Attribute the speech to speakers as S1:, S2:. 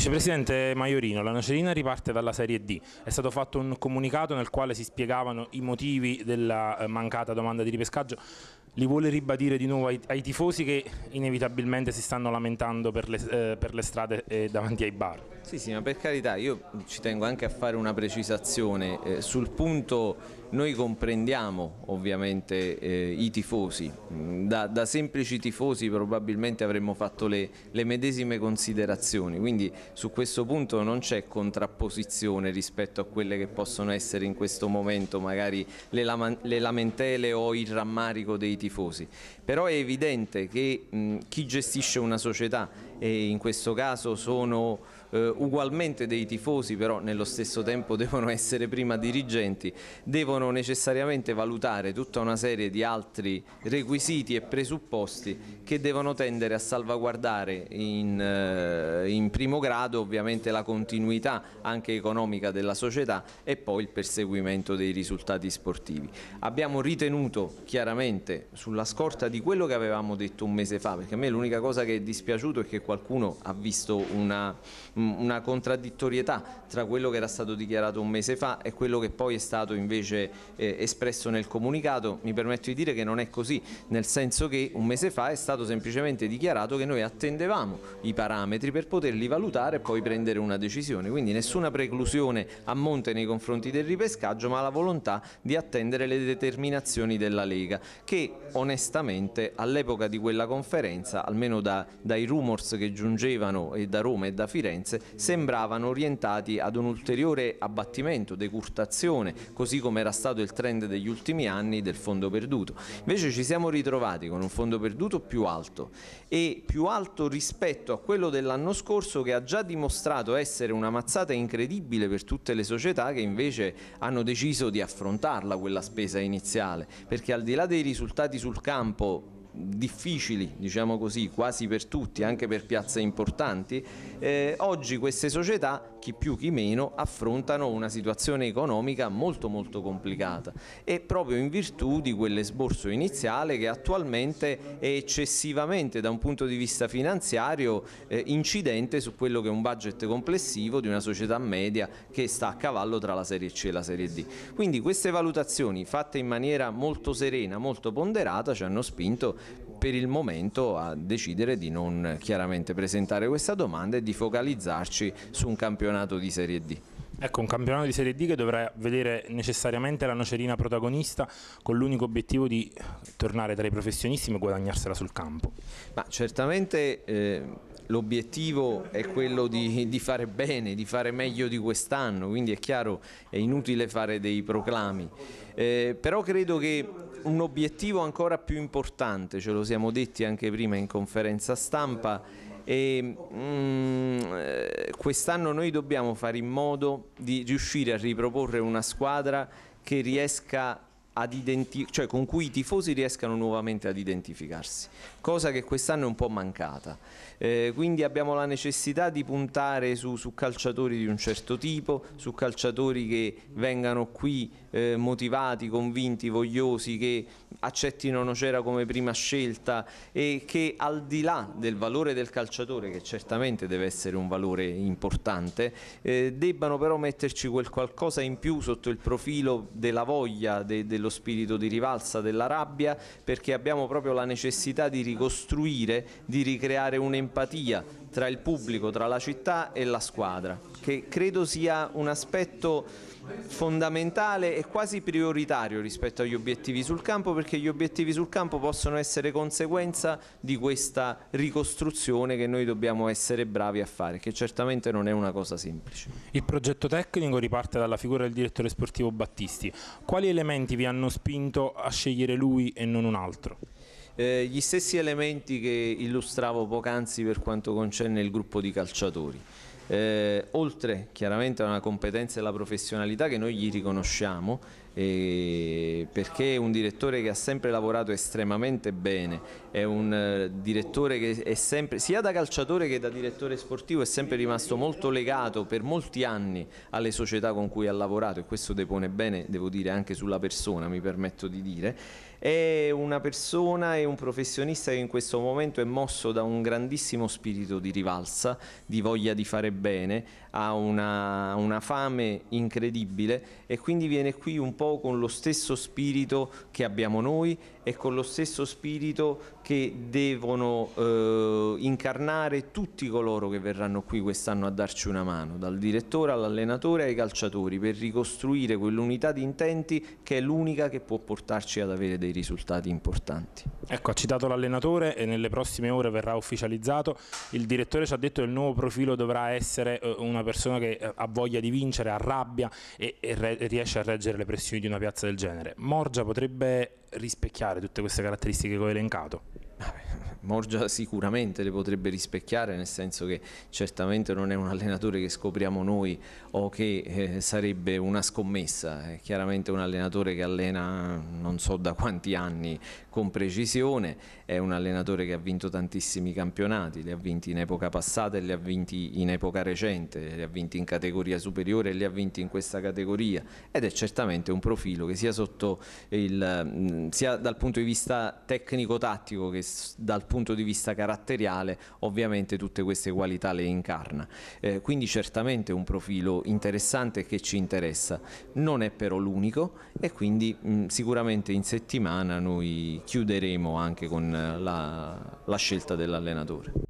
S1: Vicepresidente Maiorino, la Nocerina riparte dalla Serie D. È stato fatto un comunicato nel quale si spiegavano i motivi della eh, mancata domanda di ripescaggio li vuole ribadire di nuovo ai, ai tifosi che inevitabilmente si stanno lamentando per le, eh, per le, strade e eh, davanti ai bar.
S2: Sì, sì, ma per carità io ci tengo anche a fare una precisazione. Eh, sul punto noi comprendiamo ovviamente eh, i tifosi, mm, da, da, semplici tifosi probabilmente avremmo fatto le, le medesime considerazioni, quindi su questo punto non c'è contrapposizione rispetto a quelle che possono essere in questo momento magari le, le lamentele o il rammarico dei tifosi tifosi, però è evidente che mh, chi gestisce una società e in questo caso sono eh, ugualmente dei tifosi, però nello stesso tempo devono essere prima dirigenti, devono necessariamente valutare tutta una serie di altri requisiti e presupposti che devono tendere a salvaguardare in, eh, in primo grado ovviamente la continuità anche economica della società e poi il perseguimento dei risultati sportivi. Abbiamo ritenuto chiaramente sulla scorta di quello che avevamo detto un mese fa, perché a me l'unica cosa che è dispiaciuto è che qualcuno ha visto una, una, contraddittorietà tra quello che era stato dichiarato un mese fa e quello che poi è stato invece eh, espresso nel comunicato, mi permetto di dire che non è così, nel senso che un mese fa è stato semplicemente dichiarato che noi attendevamo i parametri per poterli valutare e poi prendere una decisione, quindi nessuna preclusione a monte nei confronti del ripescaggio ma la volontà di attendere le determinazioni della Lega che onestamente all'epoca di quella conferenza, almeno da, dai rumors che giungevano eh, da Roma e da Firenze sembravano orientati ad un ulteriore abbattimento, decurtazione, così come era stato il trend degli ultimi anni del fondo perduto. Invece ci siamo ritrovati con un fondo perduto più alto e più alto rispetto a quello dell'anno scorso che ha già dimostrato essere una mazzata incredibile per tutte le società che invece hanno deciso di affrontarla quella spesa iniziale, perché al di là dei risultati sul campo difficili, diciamo così, quasi per tutti, anche per piazze importanti, eh, oggi queste società, chi più chi meno, affrontano una situazione economica molto molto complicata e proprio in virtù di quell'esborso iniziale che attualmente è eccessivamente da un punto di vista finanziario eh, incidente su quello che è un budget complessivo di una società media che sta a cavallo tra la serie C e la serie D. Quindi queste valutazioni fatte in maniera molto serena, molto ponderata ci hanno spinto per il momento a decidere di non chiaramente presentare questa
S1: domanda e di focalizzarci su un campionato di Serie D. Ecco, un campionato di Serie D che dovrà vedere necessariamente la Nocerina protagonista con l'unico obiettivo di tornare tra i professionisti e guadagnarsela sul campo. Ma certamente eh, l'obiettivo
S2: è quello di, di, fare bene, di fare meglio di quest'anno, quindi è chiaro, è inutile fare dei proclami. Eh, però credo che un obiettivo ancora più importante, ce lo siamo detti anche prima in conferenza stampa, è... Mm, quest'anno noi dobbiamo fare in modo di riuscire a riproporre una squadra che riesca ad cioè con cui i tifosi riescano nuovamente ad identificarsi, cosa che quest'anno è un po' mancata. Eh, quindi abbiamo la necessità di puntare su, su calciatori di un certo tipo, su calciatori che vengano qui eh, motivati, convinti, vogliosi, che accettino Nocera come prima scelta e che al di là del valore del calciatore, che certamente deve essere un valore importante, eh, debbano però metterci quel qualcosa in più sotto il profilo della voglia, de dello spirito di rivalsa, della rabbia, perché abbiamo proprio la necessità di ricostruire, di ricreare un'empatia tra il pubblico, tra la città e la squadra, che credo sia un aspetto fondamentale e quasi prioritario rispetto agli obiettivi sul campo perché gli obiettivi sul campo possono essere conseguenza di questa ricostruzione che noi dobbiamo essere
S1: bravi a fare che certamente non è una cosa semplice. Il progetto tecnico riparte dalla figura del direttore sportivo Battisti quali elementi vi hanno spinto a scegliere lui e non un altro? Eh, gli stessi elementi che illustravo
S2: poc'anzi per quanto concerne il gruppo di calciatori. Eh, oltre chiaramente a una competenza e alla professionalità che noi gli riconosciamo eh, perché è un direttore che ha sempre lavorato estremamente bene, è un eh, direttore che è sempre, sia da calciatore che da direttore sportivo è sempre rimasto molto legato per molti anni alle società con cui ha lavorato e questo depone bene, devo dire, anche sulla persona, mi permetto di dire è una persona e un professionista che in questo momento è mosso da un grandissimo spirito di rivalsa, di voglia di fare bene, ha una, una fame incredibile e quindi viene qui un po' con lo stesso spirito che abbiamo noi e con lo stesso spirito che devono eh, incarnare tutti coloro che verranno qui quest'anno a darci una mano, dal direttore all'allenatore ai calciatori, per ricostruire quell'unità di intenti che è l'unica che può portarci ad avere dei dei risultati importanti.
S1: Ecco, ha citato l'allenatore e nelle prossime ore verrà ufficializzato. Il direttore ci ha detto che il nuovo profilo dovrà essere eh, una persona che eh, ha voglia di vincere, ha rabbia e, e riesce a reggere le pressioni di una piazza del genere. Morgia potrebbe rispecchiare tutte queste caratteristiche che ho elencato? Morgia sicuramente le potrebbe rispecchiare, nel senso che
S2: certamente non è un allenatore che scopriamo noi o che eh, sarebbe una scommessa, è chiaramente un allenatore che allena non so da quanti anni con precisione, è un allenatore che ha vinto tantissimi campionati, li ha vinti in epoca passata e li ha vinti in epoca recente, li ha vinti in categoria superiore e li ha vinti in questa categoria ed è certamente un profilo che sia, il, mm, sia dal punto di vista tecnico-tattico che dal punto di vista caratteriale ovviamente tutte queste qualità le incarna. Eh, quindi certamente un profilo interessante che ci interessa, non è però l'unico e quindi mh, mm, sicuramente in settimana noi chiuderemo anche con eh, la, la scelta dell'allenatore.